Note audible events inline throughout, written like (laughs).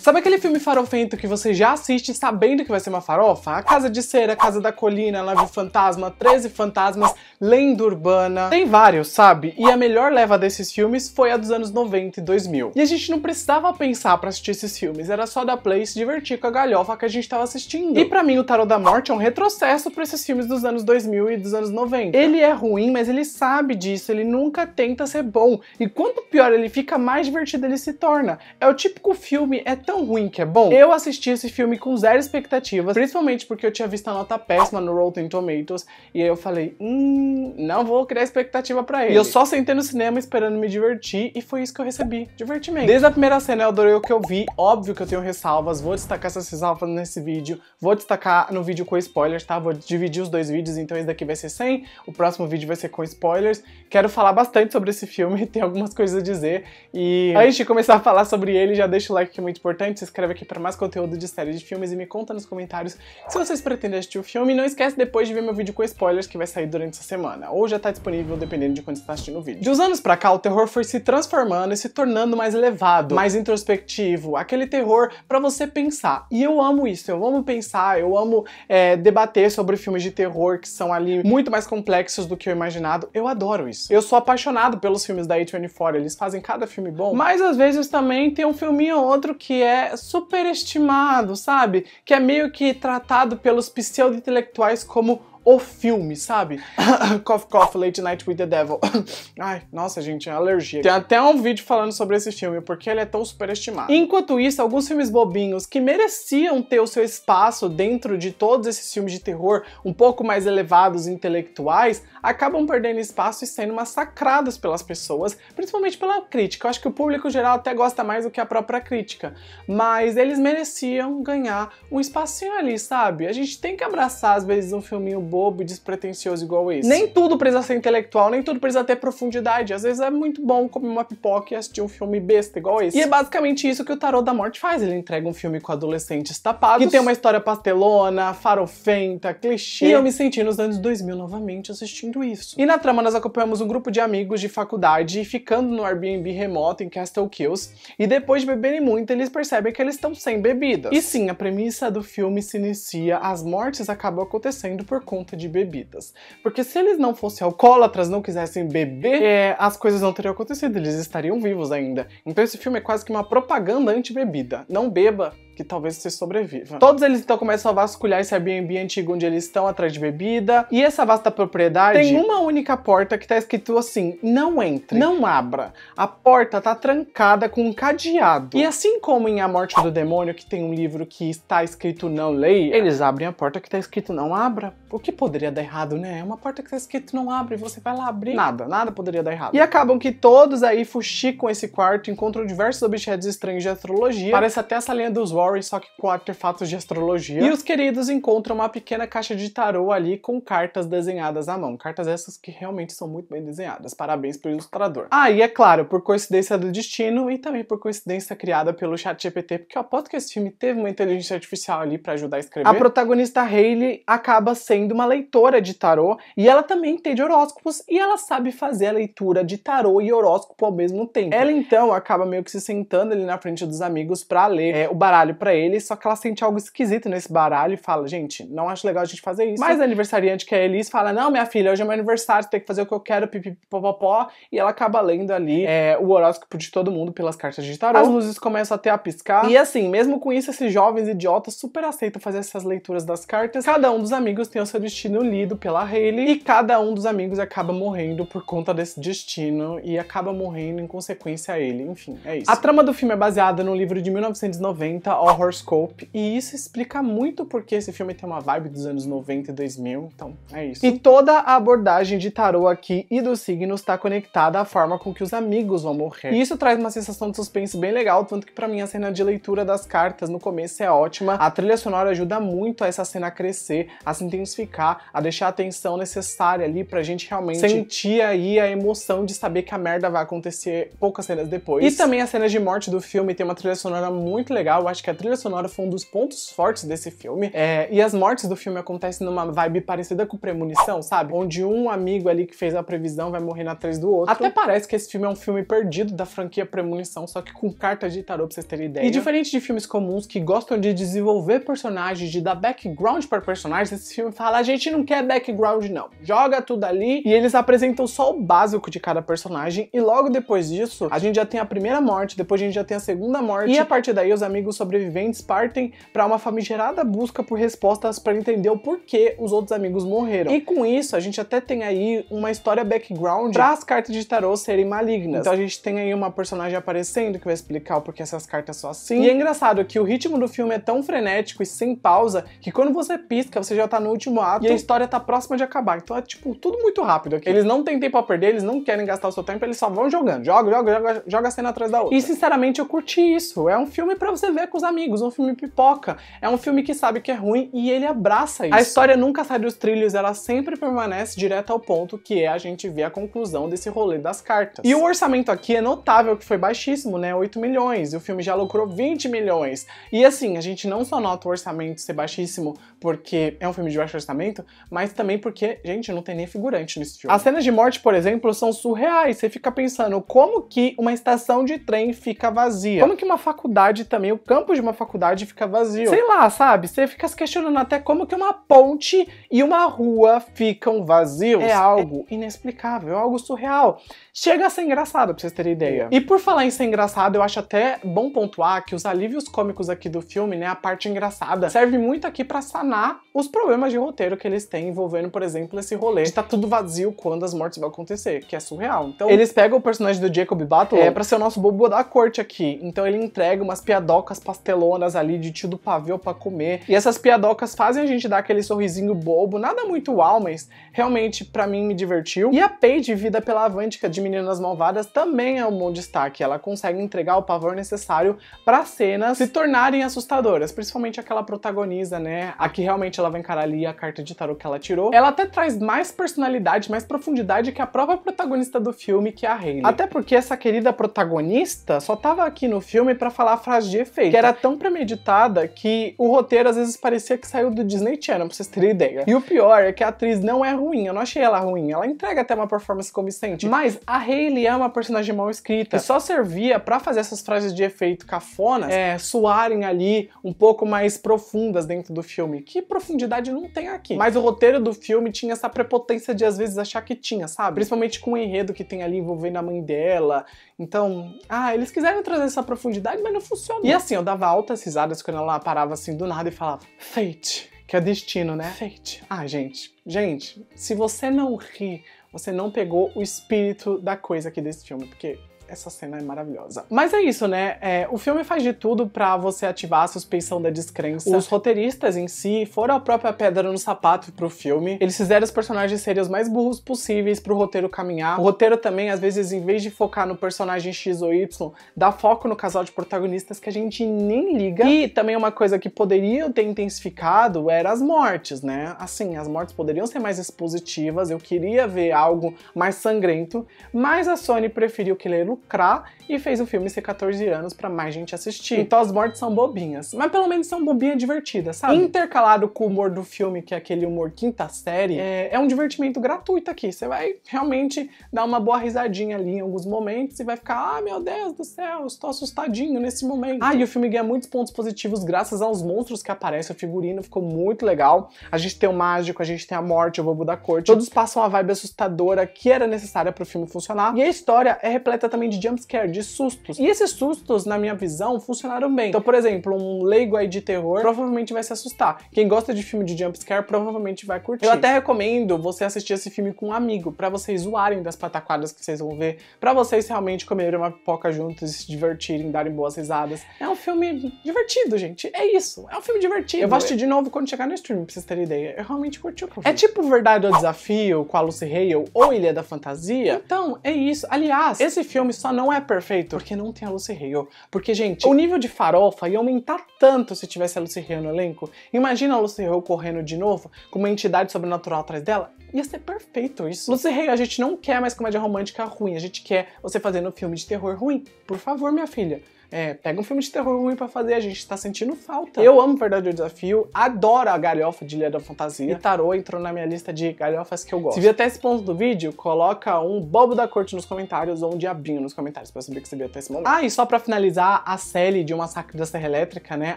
Sabe aquele filme farofento que você já assiste sabendo que vai ser uma farofa? A Casa de Cera, Casa da Colina, Nave Fantasma, 13 Fantasmas, Lenda Urbana. Tem vários, sabe? E a melhor leva desses filmes foi a dos anos 90 e 2000. E a gente não precisava pensar para assistir esses filmes, era só da play se divertir com a galhofa que a gente tava assistindo. E para mim o Tarot da Morte é um retrocesso para esses filmes dos anos 2000 e dos anos 90. Ele é ruim, mas ele sabe disso, ele nunca tenta ser bom. E quanto pior ele fica, mais divertido ele se torna. É o típico filme, é tão ruim que é bom? Eu assisti esse filme com zero expectativas, principalmente porque eu tinha visto a nota péssima no Rotten Tomatoes, e aí eu falei, hum, não vou criar expectativa para ele. E eu só sentei no cinema esperando me divertir, e foi isso que eu recebi, divertimento. Desde a primeira cena eu adorei o que eu vi, óbvio que eu tenho ressalvas, vou destacar essas ressalvas nesse vídeo, vou destacar no vídeo com spoilers, tá? Vou dividir os dois vídeos, então esse daqui vai ser sem, o próximo vídeo vai ser com spoilers. Quero falar bastante sobre esse filme, (laughs) tem algumas coisas a dizer, e antes de começar a falar sobre ele, já deixa o like que é muito importante importante, se inscreve aqui para mais conteúdo de séries de filmes e me conta nos comentários se vocês pretendem assistir o filme. E não esquece depois de ver meu vídeo com spoilers que vai sair durante essa semana, ou já está disponível dependendo de quando você tá assistindo o vídeo. De uns anos pra cá, o terror foi se transformando e se tornando mais elevado, mais introspectivo, aquele terror para você pensar. E eu amo isso, eu amo pensar, eu amo é, debater sobre filmes de terror que são ali muito mais complexos do que eu imaginado. Eu adoro isso. Eu sou apaixonado pelos filmes da A24, eles fazem cada filme bom, mas às vezes também tem um filminho ou outro que é é superestimado, sabe? Que é meio que tratado pelos pseudo-intelectuais como o filme, sabe? (coughs) cough, cough, Late Night with the Devil. (coughs) Ai, nossa, gente, é alergia. Tem até um vídeo falando sobre esse filme, porque ele é tão superestimado. Enquanto isso, alguns filmes bobinhos que mereciam ter o seu espaço dentro de todos esses filmes de terror um pouco mais elevados e intelectuais, acabam perdendo espaço e sendo massacrados pelas pessoas, principalmente pela crítica. Eu acho que o público geral até gosta mais do que a própria crítica, mas eles mereciam ganhar um espacinho ali, sabe? A gente tem que abraçar, às vezes, um filminho bobo bobo e despretensioso igual esse. Nem tudo precisa ser intelectual, nem tudo precisa ter profundidade. Às vezes é muito bom comer uma pipoca e assistir um filme besta igual esse. E é basicamente isso que o Tarot da Morte faz. Ele entrega um filme com adolescentes tapados, que tem uma história pastelona, farofenta, clichê. E eu me senti nos anos 2000 novamente assistindo isso. E na trama nós acompanhamos um grupo de amigos de faculdade ficando no Airbnb remoto em Castle Kills. E depois de beberem muito, eles percebem que eles estão sem bebidas. E sim, a premissa do filme se inicia, as mortes acabam acontecendo por conta de bebidas. Porque se eles não fossem alcoólatras, não quisessem beber, é, as coisas não teriam acontecido, eles estariam vivos ainda. Então esse filme é quase que uma propaganda anti-bebida. Não beba, que talvez você sobreviva. Todos eles então começam a vasculhar esse Airbnb antigo onde eles estão atrás de bebida. E essa vasta propriedade tem uma única porta que tá escrito assim: não entre, não abra. A porta tá trancada com um cadeado. E assim como em A Morte do Demônio, que tem um livro que está escrito não leia, eles abrem a porta que tá escrito não abra. O que poderia dar errado, né? É uma porta que tá escrito não abre, você vai lá abrir. Nada, nada poderia dar errado. E acabam que todos aí fuxicam esse quarto, encontram diversos objetos estranhos de astrologia. Parece até essa linha dos War. Story, só que com artefatos de astrologia. E os queridos encontram uma pequena caixa de tarô ali com cartas desenhadas à mão. Cartas essas que realmente são muito bem desenhadas. Parabéns pro ilustrador. Ah, e é claro, por coincidência do destino e também por coincidência criada pelo ChatGPT, porque eu aposto que esse filme teve uma inteligência artificial ali para ajudar a escrever. A protagonista Hayley acaba sendo uma leitora de tarô e ela também entende horóscopos e ela sabe fazer a leitura de tarô e horóscopo ao mesmo tempo. Ela então acaba meio que se sentando ali na frente dos amigos para ler é, o baralho para ele, só que ela sente algo esquisito nesse baralho e fala: gente, não acho legal a gente fazer isso. Mas a aniversariante, que é a Elise, fala: não, minha filha, hoje é meu aniversário, tem que fazer o que eu quero, pipipopopó. E ela acaba lendo ali é. é, o horóscopo de todo mundo pelas cartas de tarô. As luzes começam até a piscar. E assim, mesmo com isso, esses jovens idiotas super aceitam fazer essas leituras das cartas. Cada um dos amigos tem o seu destino lido pela Hayley e cada um dos amigos acaba morrendo por conta desse destino e acaba morrendo em consequência a ele. Enfim, é isso. A trama do filme é baseada no livro de 1990, Horoscope, e isso explica muito porque esse filme tem uma vibe dos anos 90 e 2000, então é isso. E toda a abordagem de tarô aqui e dos signos está conectada à forma com que os amigos vão morrer. E isso traz uma sensação de suspense bem legal, tanto que para mim a cena de leitura das cartas no começo é ótima. A trilha sonora ajuda muito a essa cena a crescer, a se intensificar, a deixar a atenção necessária ali pra gente realmente sentir aí a emoção de saber que a merda vai acontecer poucas cenas depois. E também as cenas de morte do filme tem uma trilha sonora muito legal, eu acho que que a trilha sonora foi um dos pontos fortes desse filme. É, e as mortes do filme acontecem numa vibe parecida com Premonição, sabe? Onde um amigo ali que fez a previsão vai morrer na três do outro. Até parece que esse filme é um filme perdido da franquia Premonição, só que com cartas de tarô pra vocês terem ideia. E diferente de filmes comuns que gostam de desenvolver personagens, de dar background para personagens, esse filme fala: a gente não quer background, não. Joga tudo ali e eles apresentam só o básico de cada personagem. E logo depois disso, a gente já tem a primeira morte, depois a gente já tem a segunda morte. E a partir daí, os amigos sobrevivem sobreviventes partem para uma famigerada busca por respostas para entender o porquê os outros amigos morreram. E com isso, a gente até tem aí uma história background para as cartas de tarô serem malignas. Então a gente tem aí uma personagem aparecendo que vai explicar o porquê essas cartas são assim. E é engraçado que o ritmo do filme é tão frenético e sem pausa que quando você pisca, você já tá no último ato e a história tá próxima de acabar. Então é tipo tudo muito rápido aqui. Eles não têm tempo a perder, eles não querem gastar o seu tempo, eles só vão jogando. Joga, joga, joga, joga a cena atrás da outra. E sinceramente eu curti isso. É um filme para você ver com os amigos, um filme pipoca. É um filme que sabe que é ruim e ele abraça isso. A história nunca sai dos trilhos, ela sempre permanece direta ao ponto, que é a gente ver a conclusão desse rolê das cartas. E o orçamento aqui é notável que foi baixíssimo, né? 8 milhões, e o filme já lucrou 20 milhões. E assim, a gente não só nota o orçamento ser baixíssimo porque é um filme de baixo orçamento, mas também porque, gente, não tem nem figurante nesse filme. As cenas de morte, por exemplo, são surreais. Você fica pensando como que uma estação de trem fica vazia. Como que uma faculdade também, o campus de uma faculdade fica vazio. Sei lá, sabe? Você fica se questionando até como que uma ponte e uma rua ficam vazios. É algo é... inexplicável, é algo surreal. Chega a ser engraçado, pra vocês terem ideia. É. E por falar em ser engraçado, eu acho até bom pontuar que os alívios cômicos aqui do filme, né, a parte engraçada, serve muito aqui para sanar os problemas de roteiro que eles têm envolvendo, por exemplo, esse rolê de tá tudo vazio quando as mortes vão acontecer, que é surreal. Então, eles pegam o personagem do Jacob Battle é, pra ser o nosso bobo da corte aqui. Então, ele entrega umas piadocas pastelas costelonas ali de tio do pavio para comer. E essas piadocas fazem a gente dar aquele sorrisinho bobo, nada muito uau, mas realmente para mim me divertiu. E a Paige, vida pela Avântica de Meninas Malvadas, também é um bom destaque. Ela consegue entregar o pavor necessário para cenas se tornarem assustadoras, principalmente aquela protagonista, né? A que realmente ela vai encarar ali a carta de tarot que ela tirou. Ela até traz mais personalidade, mais profundidade que a própria protagonista do filme, que é a Hayley. Até porque essa querida protagonista só tava aqui no filme para falar a frase de efeito, que era tão premeditada que o roteiro às vezes parecia que saiu do Disney Channel, pra vocês terem ideia. E o pior é que a atriz não é ruim, eu não achei ela ruim. Ela entrega até uma performance convincente, mas a Hayley é uma personagem mal escrita e só servia para fazer essas frases de efeito cafonas é, soarem ali um pouco mais profundas dentro do filme, que profundidade não tem aqui. Mas o roteiro do filme tinha essa prepotência de às vezes achar que tinha, sabe? Principalmente com o enredo que tem ali envolvendo a mãe dela. Então, ah, eles quiseram trazer essa profundidade, mas não funcionou. E assim, eu dava altas risadas quando ela parava assim do nada e falava: Fate, que é destino, né? Fate. Ah, gente, gente, se você não ri, você não pegou o espírito da coisa aqui desse filme, porque essa cena é maravilhosa. Mas é isso, né? É, o filme faz de tudo para você ativar a suspensão da descrença. Os roteiristas em si foram a própria pedra no sapato pro filme. Eles fizeram os personagens serem os mais burros possíveis pro roteiro caminhar. O roteiro também, às vezes, em vez de focar no personagem X ou Y, dá foco no casal de protagonistas que a gente nem liga. E também uma coisa que poderiam ter intensificado era as mortes, né? Assim, as mortes poderiam ser mais expositivas, eu queria ver algo mais sangrento, mas a Sony preferiu que Lelo lucrar e fez o filme ser 14 anos para mais gente assistir. Então as mortes são bobinhas, mas pelo menos são bobinhas divertidas, sabe? Intercalado com o humor do filme, que é aquele humor quinta série, é. é, é um divertimento gratuito aqui. Você vai realmente dar uma boa risadinha ali em alguns momentos e vai ficar, ah, meu Deus do céu, estou assustadinho nesse momento. Ah, e o filme ganha muitos pontos positivos graças aos monstros que aparecem. O figurino ficou muito legal. A gente tem o mágico, a gente tem a morte, o bobo da corte. Todos passam a vibe assustadora que era necessária para o filme funcionar. E a história é repleta também de jumpscare, de sustos. E esses sustos, na minha visão, funcionaram bem. Então, por exemplo, um leigo aí de terror provavelmente vai se assustar. Quem gosta de filme de jumpscare provavelmente vai curtir. Eu até recomendo você assistir esse filme com um amigo, para vocês zoarem das pataquadas que vocês vão ver, para vocês realmente comerem uma pipoca juntos e se divertirem, darem boas risadas. É um filme divertido, gente. É isso. É um filme divertido. Eu vou assistir de novo quando chegar no stream, pra vocês terem ideia. Eu realmente curti o filme. É tipo Verdade ou Desafio, com a Lucy Hale, ou Ilha da Fantasia. Então, é isso. Aliás, esse filme só não é perfeito porque não tem a Lucy Hale. Porque, gente, o nível de farofa ia aumentar tanto se tivesse a Lucy Hale no elenco. Imagina a Lucy Hale correndo de novo com uma entidade sobrenatural atrás dela. Ia ser perfeito isso. Lucy Hale, a gente não quer mais comédia romântica ruim. A gente quer você fazendo um filme de terror ruim. Por favor, minha filha. É, pega um filme de terror ruim pra fazer, a gente tá sentindo falta. Eu amo Verdade do Desafio, adoro a galhofa de Ilha da Fantasia. E Tarô entrou na minha lista de galhofas que eu gosto. Se viu até esse ponto do vídeo, coloca um bobo da corte nos comentários ou um diabinho nos comentários pra saber que você viu até esse momento. Ah, e só pra finalizar, a Sally de O Massacre da Serra Elétrica, né?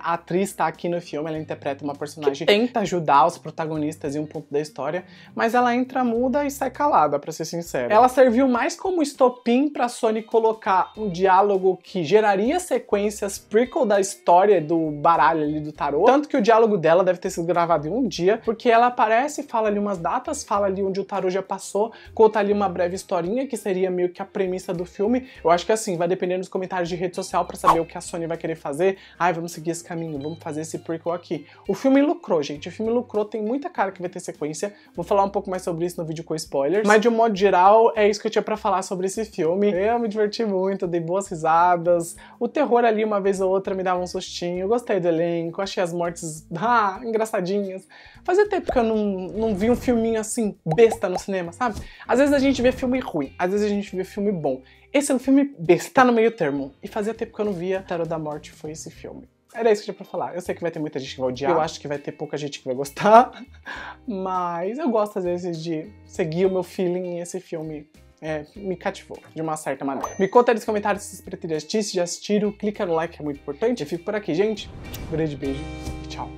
A atriz tá aqui no filme, ela interpreta uma personagem que tenta ajudar os protagonistas em um ponto da história, mas ela entra muda e sai calada, pra ser sincero. Ela serviu mais como estopim pra Sony colocar um diálogo que geraria sequências prequel da história do baralho ali do tarô. Tanto que o diálogo dela deve ter sido gravado em um dia, porque ela aparece, fala ali umas datas, fala ali onde o tarô já passou, conta ali uma breve historinha, que seria meio que a premissa do filme. Eu acho que assim, vai depender dos comentários de rede social para saber o que a Sony vai querer fazer. Ai, vamos seguir esse caminho, vamos fazer esse prequel aqui. O filme lucrou, gente. O filme lucrou, tem muita cara que vai ter sequência. Vou falar um pouco mais sobre isso no vídeo com spoilers. Mas de um modo geral, é isso que eu tinha para falar sobre esse filme. Eu me diverti muito, dei boas risadas. O terror ali uma vez ou outra me dava um sustinho. Gostei do elenco, achei as mortes ah, engraçadinhas. Fazia tempo que eu não, não vi um filminho assim, besta no cinema, sabe? Às vezes a gente vê filme ruim, às vezes a gente vê filme bom. Esse é um filme besta, tá no meio termo. E fazia tempo que eu não via Tarot da Morte foi esse filme. Era isso que eu tinha pra falar. Eu sei que vai ter muita gente que vai odiar, eu acho que vai ter pouca gente que vai gostar, (laughs) mas eu gosto às vezes de seguir o meu feeling e esse filme é, me cativou, de uma certa maneira. Me conta nos comentários se vocês preteriam assistir, se já assistiram, clica no like, que é muito importante. Eu fico por aqui, gente. Um grande beijo e tchau.